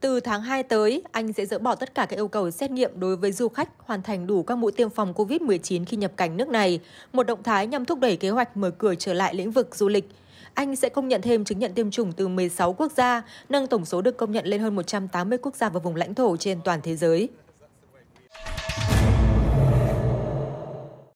Từ tháng 2 tới, Anh sẽ dỡ bỏ tất cả các yêu cầu xét nghiệm đối với du khách hoàn thành đủ các mũi tiêm phòng COVID-19 khi nhập cảnh nước này, một động thái nhằm thúc đẩy kế hoạch mở cửa trở lại lĩnh vực du lịch. Anh sẽ công nhận thêm chứng nhận tiêm chủng từ 16 quốc gia, nâng tổng số được công nhận lên hơn 180 quốc gia và vùng lãnh thổ trên toàn thế giới.